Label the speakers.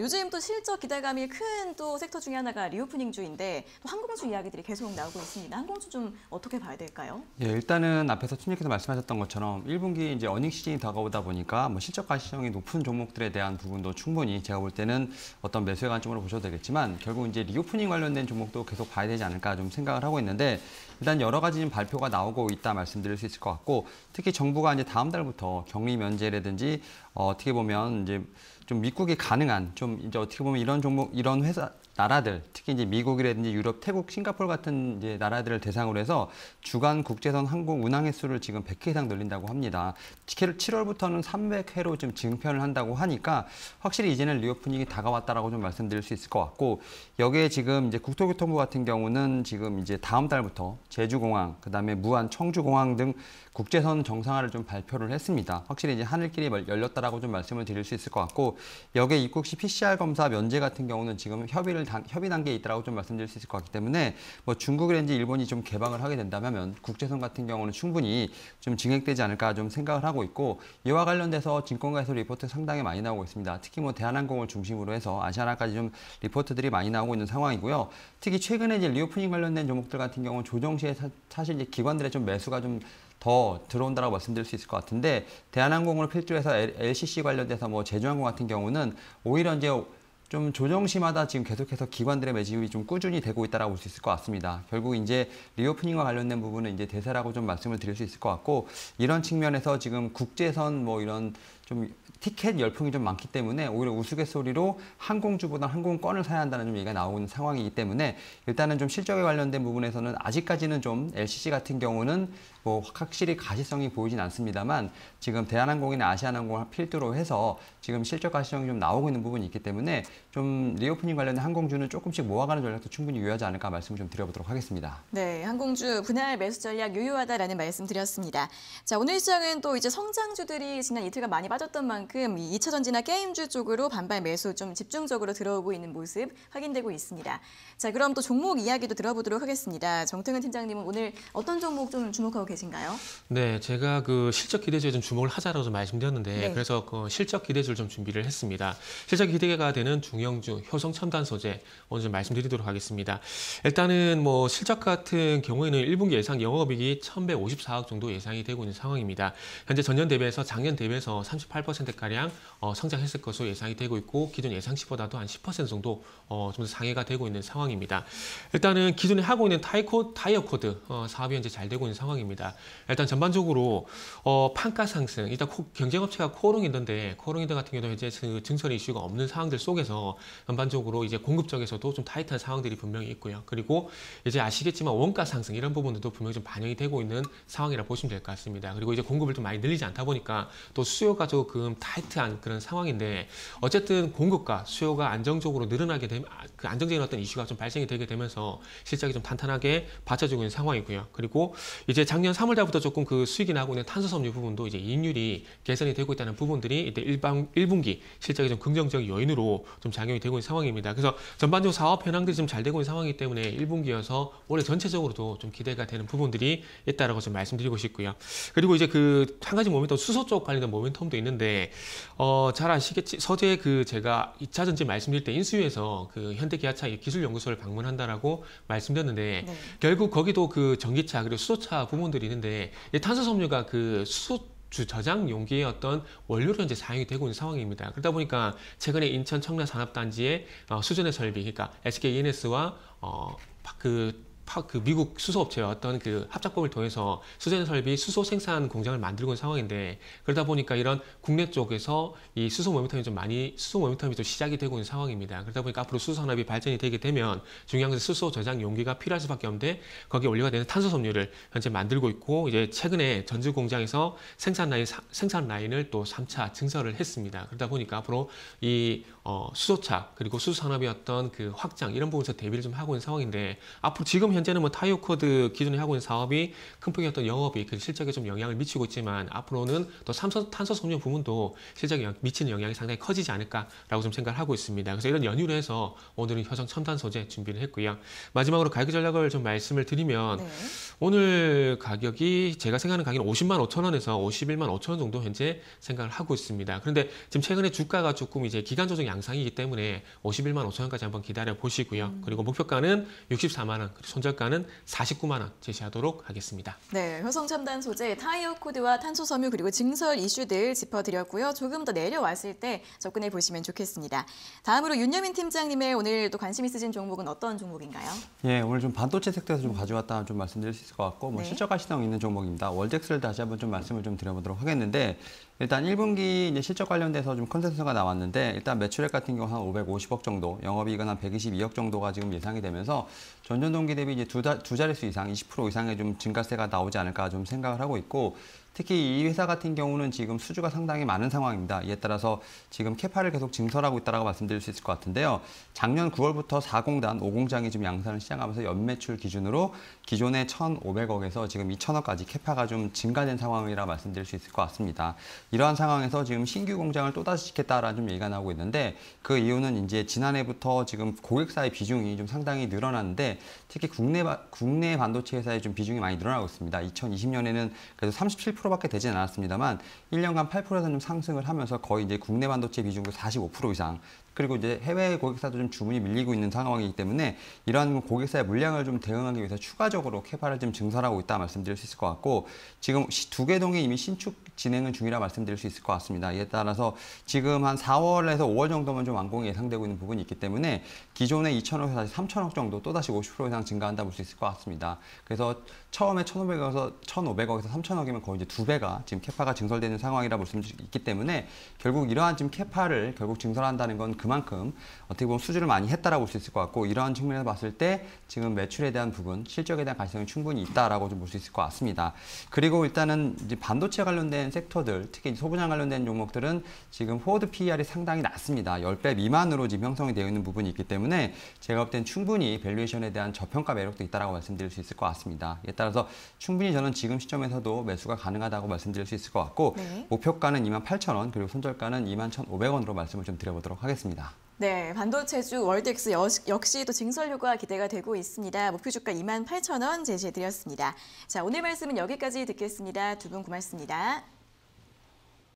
Speaker 1: 요즘 또 실적 기대감이 큰 또 섹터 중에 하나가 리오프닝 주인데 또 항공주 이야기들이 계속 나오고 있습니다. 항공주 좀 어떻게 봐야 될까요?
Speaker 2: 예, 일단은 앞에서 춘님께서 말씀하셨던 것처럼 1분기 이제 어닝 시즌이 다가오다 보니까 뭐 실적 가시성이 높은 종목들에 대한 부분도 충분히 제가 볼 때는 어떤 매수의 관점으로 보셔도 되겠지만 결국 이제 리오프닝 관련된 종목도 계속 봐야 되지 않을까 좀 생각을 하고 있는데 일단 여러 가지 발표가 나오고 있다 말씀드릴 수 있을 것 같고 특히 정부가 이제 다음 달부터 격리 면제라든지 어, 떻게 보면 이제 좀 미국이 가능한 좀 이제 어떻게 보면 이런 종목 이런 회사 나라들 특히 이제 미국이라든지 유럽, 태국, 싱가폴 같은 이제 나라들을 대상으로 해서 주간 국제선 항공 운항 횟수를 지금 100회 이상 늘린다고 합니다. 7월부터는 300회로 지금 증편을 한다고 하니까 확실히 이제는 리오프닝이 다가왔다라고 좀 말씀드릴 수 있을 것 같고 여기에 지금 이제 국토교통부 같은 경우는 지금 이제 다음 달부터 제주공항, 그다음에 무안, 청주공항 등 국제선 정상화를 좀 발표를 했습니다. 확실히 이제 하늘길이 열렸다. 검사라고 좀 말씀을 드릴 수 있을 것 같고 여기에 입국 시 PCR 검사 면제 같은 경우는 지금 협의를 단, 협의 단계에 있다라고 좀 말씀드릴 수 있을 것 같기 때문에 뭐 중국이든지 일본이 좀 개방을 하게 된다면 국제선 같은 경우는 충분히 좀 증액되지 않을까 좀 생각을 하고 있고 이와 관련돼서 증권가에서 리포트 상당히 많이 나오고 있습니다. 특히 뭐 대한항공을 중심으로 해서 아시아나까지 좀 리포트들이 많이 나오고 있는 상황이고요. 특히 최근에 이제 리오프닝 관련된 종목들 같은 경우는 조정 시에 사, 사실 이제 기관들의 좀 매수가 좀더 들어온다고 말씀드릴 수 있을 것 같은데 대한항공을 필두해서 LCC 관련돼서 뭐 제주항공 같은 경우는 오히려 이제 좀 조정시마다 지금 계속해서 기관들의 매집이 좀 꾸준히 되고 있다라고 볼 수 있을 것 같습니다. 결국 이제 리오프닝과 관련된 부분은 이제 대세라고 좀 말씀을 드릴 수 있을 것 같고 이런 측면에서 지금 국제선 뭐 이런 좀 티켓 열풍이 좀 많기 때문에 오히려 우스갯소리로 항공주보다 항공권을 사야 한다는 좀 얘기가 나오는 상황이기 때문에 일단은 좀 실적에 관련된 부분에서는 아직까지는 좀 LCC 같은 경우는 뭐 확실히 가시성이 보이진 않습니다만 지금 대한항공이나 아시아항공을 필두로 해서 지금 실적 가시성이 좀 나오고 있는 부분이 있기 때문에 좀 리오프닝 관련된 항공주는 조금씩 모아가는 전략도 충분히 유효하지 않을까 말씀 좀 드려보도록 하겠습니다.
Speaker 1: 네, 항공주 분할 매수 전략 유효하다라는 말씀 드렸습니다. 자, 오늘 시장은 또 이제 성장주들이 지난 이틀간 많이 빠졌 빠졌던 만큼 2차 전지나 게임주 쪽으로 반발 매수 좀 집중적으로 들어오고 있는 모습 확인되고 있습니다. 자, 그럼 또 종목 이야기도 들어보도록 하겠습니다. 정태근 팀장님은 오늘 어떤 종목 좀 주목하고 계신가요?
Speaker 3: 네, 제가 그 실적 기대주에 좀 주목을 하자라고 좀 말씀드렸는데 네. 그래서 그 실적 기대주를 좀 준비를 했습니다. 실적 기대가 되는 중형주 효성 첨단 소재 오늘 좀 말씀드리도록 하겠습니다. 일단은 뭐 실적 같은 경우에는 1분기 예상 영업이익이 1,154억 정도 예상이 되고 있는 상황입니다. 현재 전년 대비해서 작년 대비해서 38%가량 어, 성장했을 것으로 예상이 되고 있고 기존 예상치보다도 한 10% 정도 어, 좀 상해가 되고 있는 상황입니다. 일단은 기존에 하고 있는 타이코, 타이어 코드 어, 사업이 현재 잘 되고 있는 상황입니다. 일단 전반적으로 어, 판가 상승, 일단 코, 경쟁업체가 코어롱이던데코어롱이던 같은 경우는 이제 그 증설 이슈가 없는 상황들 속에서 전반적으로 이제 공급 쪽에서도 좀 타이트한 상황들이 분명히 있고요. 그리고 이제 아시겠지만 원가 상승 이런 부분들도 분명히 좀 반영이 되고 있는 상황이라 보시면 될 것 같습니다. 그리고 이제 공급을 좀 많이 늘리지 않다 보니까 또 수요가 가금 타이트한 그런 상황인데 어쨌든 공급과 수요가 안정적으로 늘어나게 되면 아, 그 안정적인 어떤 이슈가 좀 발생이 되게 되면서 실적이 좀 탄탄하게 받쳐주고 있는 상황이고요. 그리고 이제 작년 3월 달부터 조금 그 수익이 나고 있는 탄소 섬유 부분도 이제 이익률이 개선이 되고 있다는 부분들이 이때 1방 1분기 실적이 좀 긍정적 인 요인으로 좀 작용이 되고 있는 상황입니다. 그래서 전반적으로 사업 현황들이 좀 잘 되고 있는 상황이기 때문에 1분기여서 올해 전체적으로도 좀 기대가 되는 부분들이 있다라고 좀 말씀드리고 싶고요. 그리고 이제 그 한 가지 모멘텀 수소 쪽 관련된 모멘텀도 있는데 어, 잘 아시겠지 서재 그 제가 2차 전지 말씀드릴 때 인수위에서 그 현대기아차 기술연구소를 방문한다라고 말씀드렸는데 네. 결국 거기도 그 전기차 그리고 수소차 부문들이 있는데 탄소 섬유가 그 수소 주 저장 용기의 어떤 원료로 현제 사용이 되고 있는 상황입니다. 그러다 보니까 최근에 인천 청라 산업단지에 어, 수전의 설비, 그러니까 SKENS와 어, 그그 미국 수소업체와 어떤 그 합작법을 통해서 수제 설비 수소 생산 공장을 만들고 있는 상황인데 그러다 보니까 이런 국내 쪽에서 이 수소 모니터링이좀 많이 수소 모니터링이좀 시작이 되고 있는 상황입니다. 그러다 보니까 앞으로 수소 산업이 발전이 되게 되면 중요한 것은 수소 저장 용기가 필요할 수밖에 없는데 거기에 원료가 되는 탄소 섬유를 현재 만들고 있고 이제 최근에 전주 공장에서 생산 라인 생산 라인을 또 3차 증설을 했습니다. 그러다 보니까 앞으로 이 어, 수소차 그리고 수소 산업이 어떤 그 확장 이런 부분에서 대비를 좀 하고 있는 상황인데 앞으로 지금 지금 현재는 뭐 타이어 코드 기준에 하고 있는 사업이 큰 폭의 어떤 영업이 그 실적에 좀 영향을 미치고 있지만 앞으로는 또 삼소, 탄소 섬유 부문도 실적에 영, 미치는 영향이 상당히 커지지 않을까라고 좀 생각을 하고 있습니다. 그래서 이런 연유로 해서 오늘은 효성 첨단 소재 준비를 했고요. 마지막으로 가격 전략을 좀 말씀을 드리면 네. 오늘 가격이 제가 생각하는 가격은 50만 5천 원에서 51만 5천 원 정도 현재 생각을 하고 있습니다. 그런데 지금 최근에 주가가 조금 이제 기간 조정 양상이기 때문에 51만 5천 원까지 한번 기다려 보시고요. 음. 그리고 목표가는 64만 원, 손 분석가는 49만 원 제시하도록 하겠습니다.
Speaker 1: 네, 효성 첨단 소재, 타이어 코드와 탄소 섬유 그리고 증설 이슈들 짚어드렸고요. 조금 더 내려왔을 때 접근해 보시면 좋겠습니다. 다음으로 윤여민 팀장님의 오늘 또 관심 있으신 종목은 어떤 종목인가요?
Speaker 2: 예, 오늘 좀 반도체 섹터에서 좀 가져왔다 좀 말씀드릴 수 있을 것 같고 뭐 네. 실적 가시장 있는 종목입니다. 월덱스를 다시 한번 좀 말씀을 좀 드려보도록 하겠는데 일단 1분기 이제 실적 관련돼서 좀 컨센서스가 나왔는데 일단 매출액 같은 경우 한 550억 정도, 영업이익은 한 122억 정도가 지금 예상이 되면서 전년 동기 대비 이제 두, 두 자릿수 이상, 20% 이상의 좀 증가세가 나오지 않을까 좀 생각을 하고 있고 특히 이 회사 같은 경우는 지금 수주가 상당히 많은 상황입니다. 이에 따라서 지금 캐파를 계속 증설하고 있다고 말씀드릴 수 있을 것 같은데요. 작년 9월부터 4공단, 5공장이 지금 양산을 시작하면서 연매출 기준으로 기존의 1,500억에서 지금 2,000억까지 캐파가 좀 증가된 상황이라 말씀드릴 수 있을 것 같습니다. 이러한 상황에서 지금 신규 공장을 또다시 짓겠다라는 좀 얘기가 나오고 있는데 그 이유는 이제 지난해부터 지금 고객사의 비중이 좀 상당히 늘어났는데 특히 국내, 국내 반도체 회사의 좀 비중이 많이 늘어나고 있습니다. 2020년에는 그래서 37% 16%밖에 되지는 않았습니다만 1년간 8% 상승을 하면서 거의 이제 국내 반도체 비중도 45% 이상 그리고 이제 해외 고객사도 좀 주문이 밀리고 있는 상황이기 때문에 이러한 고객사의 물량을 좀 대응하기 위해서 추가적으로 케파를좀 증설하고 있다 말씀드릴 수 있을 것 같고 지금 두 개 동에 이미 신축 진행은 중이라 말씀드릴 수 있을 것 같습니다. 이에 따라서 지금 한 4월에서 5월 정도면 좀 완공이 예상되고 있는 부분이 있기 때문에 기존의 2천억에서 다시 3천억 정도 또다시 50% 이상 증가한다 볼 수 있을 것 같습니다. 그래서 처음에 1,500억에서 1,500억에서 3천억이면 거의 이제 두 배가 지금 케파가 증설되는 상황이라 볼수 있기 때문에 결국 이러한 지금 캐파를 결국 증설한다는 건 그만큼 어떻게 보면 수주를 많이 했다라고 볼 수 있을 것 같고 이러한 측면에서 봤을 때 지금 매출에 대한 부분, 실적에 대한 가능성이 충분히 있다라고 좀 볼 수 있을 것 같습니다. 그리고 일단은 이제 반도체 관련된 섹터들, 특히 소분양 관련된 종목들은 지금 포워드 PER이 상당히 낮습니다. 10배 미만으로 지금 형성이 되어 있는 부분이 있기 때문에 제가 볼 때는 충분히 밸류에이션에 대한 저평가 매력도 있다라고 말씀드릴 수 있을 것 같습니다. 이에 따라서 충분히 저는 지금 시점에서도 매수가 가능하다고 말씀드릴 수 있을 것 같고 네. 목표가는 28,000원 그리고 손절가는 21,500원으로 말씀을 좀 드려보도록 하겠습니다. 있습니다.
Speaker 1: 네, 반도체주 월드엑스 역시 또 증설효과 기대가 되고 있습니다. 목표 주가 2만 8천 원 제시해드렸습니다. 자, 오늘 말씀은 여기까지 듣겠습니다. 두 분 고맙습니다.